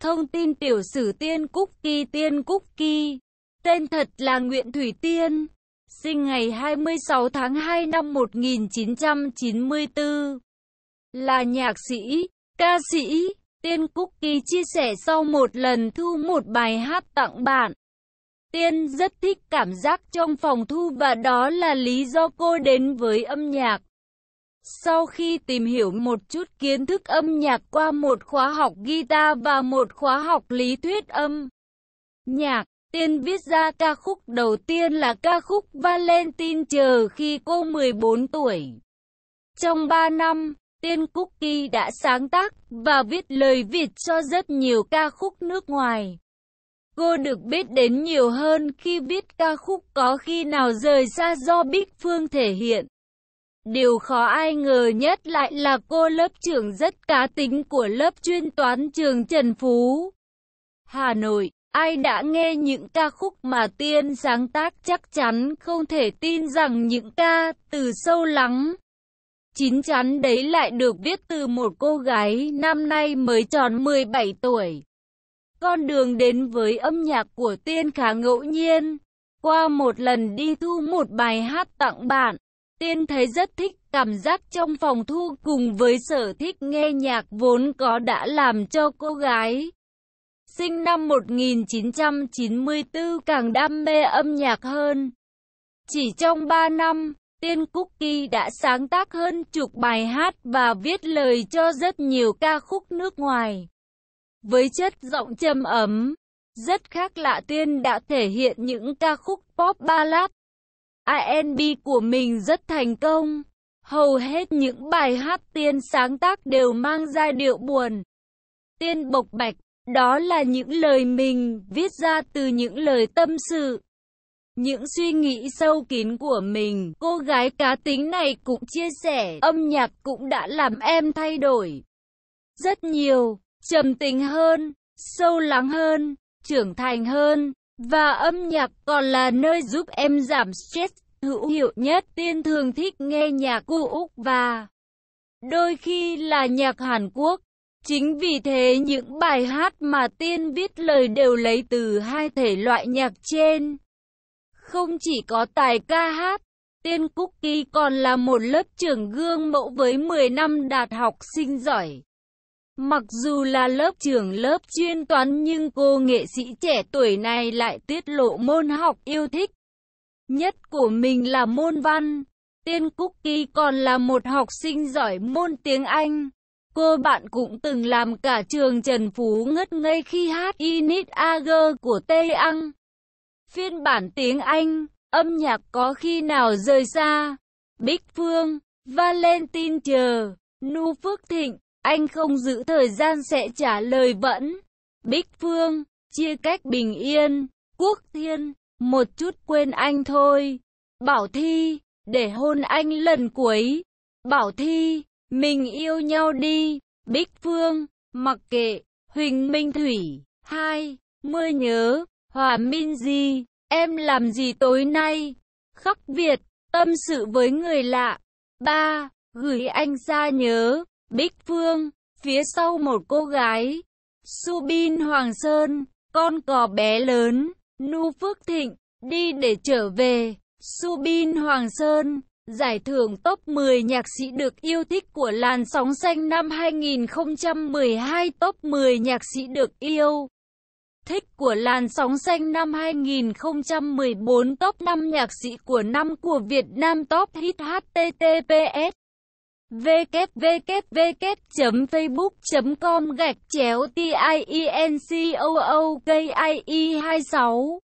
Thông tin tiểu sử Tiên Cúc Kỳ Tiên Cúc Kỳ Tên thật là nguyễn Thủy Tiên Sinh ngày 26 tháng 2 năm 1994 Là nhạc sĩ, ca sĩ Tiên Cúc Kỳ chia sẻ sau một lần thu một bài hát tặng bạn Tiên rất thích cảm giác trong phòng thu và đó là lý do cô đến với âm nhạc sau khi tìm hiểu một chút kiến thức âm nhạc qua một khóa học guitar và một khóa học lý thuyết âm nhạc, Tiên viết ra ca khúc đầu tiên là ca khúc Valentine chờ khi cô 14 tuổi. Trong 3 năm, Tiên Cookie đã sáng tác và viết lời Việt cho rất nhiều ca khúc nước ngoài. Cô được biết đến nhiều hơn khi viết ca khúc có khi nào rời xa do Bích Phương thể hiện. Điều khó ai ngờ nhất lại là cô lớp trưởng rất cá tính của lớp chuyên toán trường Trần Phú. Hà Nội, ai đã nghe những ca khúc mà Tiên sáng tác chắc chắn không thể tin rằng những ca từ sâu lắng. Chín chắn đấy lại được viết từ một cô gái năm nay mới tròn 17 tuổi. Con đường đến với âm nhạc của Tiên khá ngẫu nhiên. Qua một lần đi thu một bài hát tặng bạn, Tiên thấy rất thích cảm giác trong phòng thu cùng với sở thích nghe nhạc vốn có đã làm cho cô gái. Sinh năm 1994 càng đam mê âm nhạc hơn. Chỉ trong 3 năm, Tiên Cookie đã sáng tác hơn chục bài hát và viết lời cho rất nhiều ca khúc nước ngoài. Với chất giọng trầm ấm, rất khác lạ Tuyên đã thể hiện những ca khúc pop ballad R&B của mình rất thành công. Hầu hết những bài hát tiên sáng tác đều mang giai điệu buồn, tiên bộc bạch, đó là những lời mình viết ra từ những lời tâm sự. Những suy nghĩ sâu kín của mình, cô gái cá tính này cũng chia sẻ, âm nhạc cũng đã làm em thay đổi. Rất nhiều, trầm tính hơn, sâu lắng hơn, trưởng thành hơn, và âm nhạc còn là nơi giúp em giảm stress hữu hiệu nhất. Tiên thường thích nghe nhạc của Úc và đôi khi là nhạc Hàn Quốc. Chính vì thế những bài hát mà Tiên viết lời đều lấy từ hai thể loại nhạc trên. Không chỉ có tài ca hát, Tiên Cookie còn là một lớp trưởng gương mẫu với 10 năm đạt học sinh giỏi. Mặc dù là lớp trưởng lớp chuyên toán nhưng cô nghệ sĩ trẻ tuổi này lại tiết lộ môn học yêu thích nhất của mình là môn văn. Tiên Cúc Kỳ còn là một học sinh giỏi môn tiếng Anh. Cô bạn cũng từng làm cả trường Trần Phú ngất ngây khi hát Init Ager của Tây Ang. Phiên bản tiếng Anh, âm nhạc có khi nào rời xa. Bích Phương, Valentine chờ, Nu Phước Thịnh, anh không giữ thời gian sẽ trả lời vẫn. Bích Phương, chia cách bình yên, quốc thiên một chút quên anh thôi. Bảo Thi, để hôn anh lần cuối. Bảo Thi, mình yêu nhau đi. Bích Phương, mặc kệ, Huỳnh Minh Thủy, hai, mưa nhớ, Hòa Minh Di, em làm gì tối nay? Khắc Việt, tâm sự với người lạ. ba Gửi anh xa nhớ, Bích Phương, phía sau một cô gái. Subin Hoàng Sơn, con cò bé lớn. Nu Phước Thịnh, đi để trở về, Subin Hoàng Sơn, giải thưởng top 10 nhạc sĩ được yêu thích của làn sóng xanh năm 2012 top 10 nhạc sĩ được yêu thích của làn sóng xanh năm 2014 top 5 nhạc sĩ của năm của Việt Nam top hit https www.facebook.com gạch chéo tiencookie 26